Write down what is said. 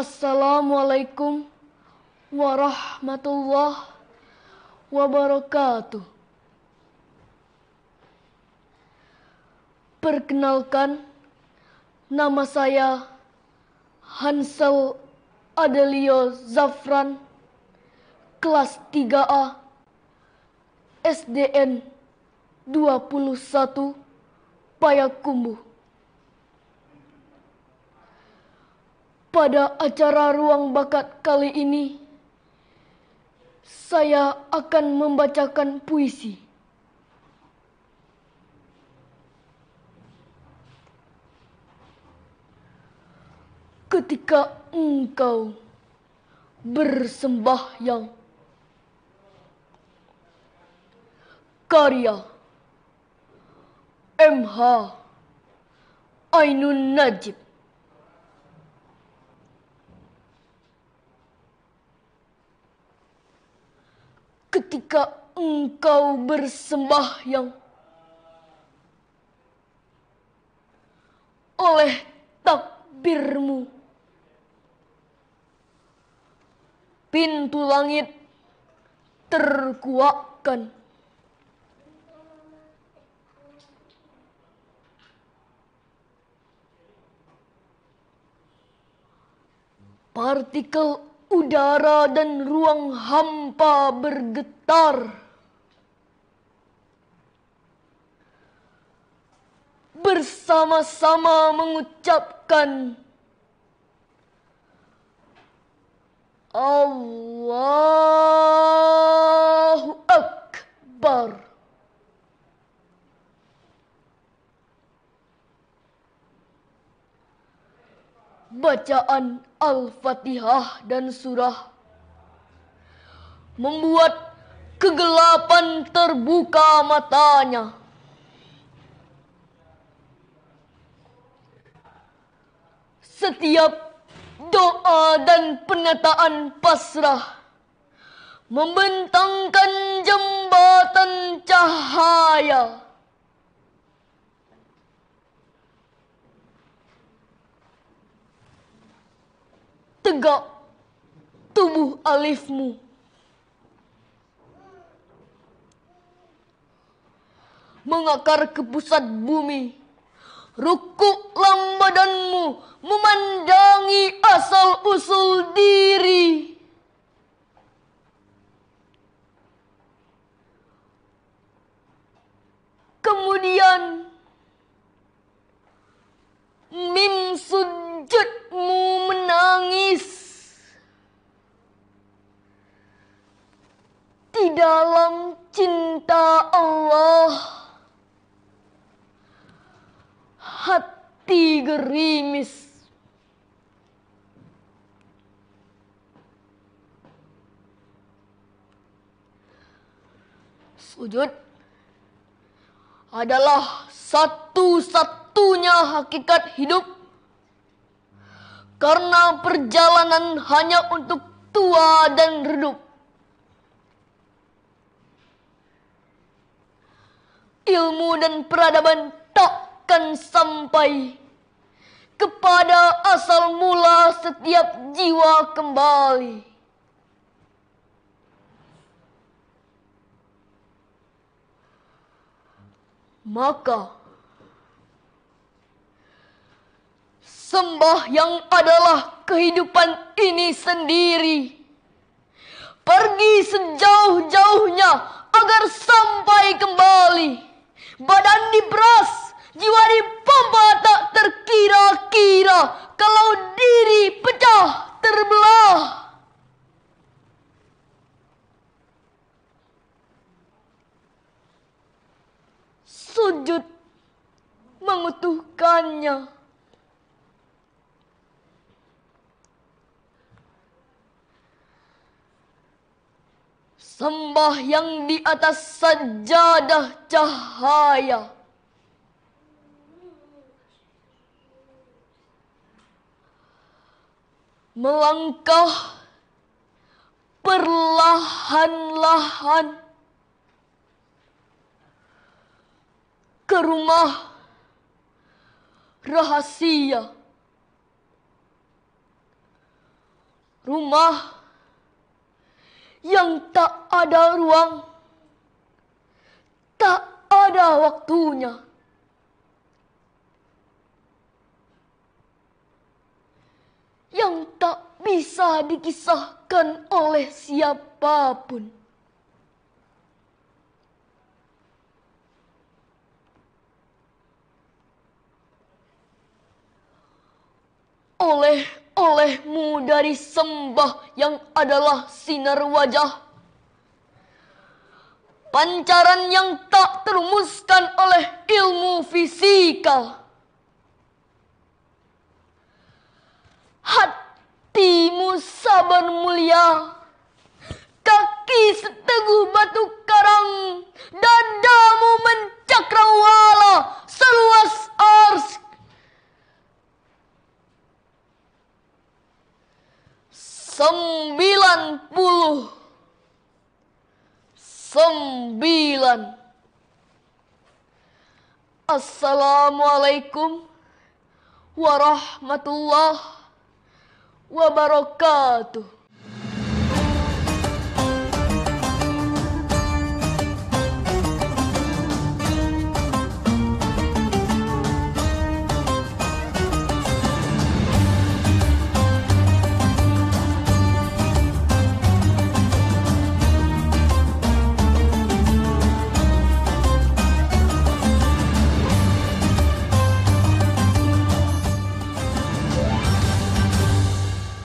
Assalamualaikum warahmatullahi wabarakatuh. Perkenalkan, nama saya Hansel Adelio Zafran, kelas 3A, SDN 21, Payakumbuh. Pada acara Ruang Bakat kali ini, saya akan membacakan puisi. Ketika engkau bersembahyang, karya MH Ainun Najib ketika engkau bersembahyang. Oleh takbirmu. Pintu langit terkuakkan. Partikel udara dan ruang hampa bergetar. Bersama-sama mengucapkan Allah. bacaan Al-Fatihah dan Surah membuat kegelapan terbuka matanya. Setiap doa dan penyataan pasrah membentangkan jembatan cahaya. Cahaya. tegak tubuh alifmu. Mengakar ke pusat bumi, rukuklah badanmu memandangi asal-usul diri. cinta Allah hati gerimis sujud adalah satu-satunya hakikat hidup karena perjalanan hanya untuk tua dan redup ilmu dan peradaban takkan sampai kepada asal mula setiap jiwa kembali. Maka sembah yang adalah kehidupan ini sendiri pergi sejauh-jauhnya agar sampai kembali. badan diberas, jiwa dipompa tak terkira-kira, kalau diri pecah terbelah. Sujud mengutuhkannya. sembah yang di atas sajadah cahaya. Melangkah perlahan-lahan ke rumah rahasia. Rumah rahasia. yang tak ada ruang, tak ada waktunya. Yang tak bisa dikisahkan oleh siapapun. Oleh olehmu dari sembah yang adalah sinar wajah. Pancaran yang tak terumuskan oleh ilmu fisika. Hatimu sabar mulia. Kaki seteguh batu karang sembilan puluh sembilan Assalamualaikum warahmatullahi wabarakatuh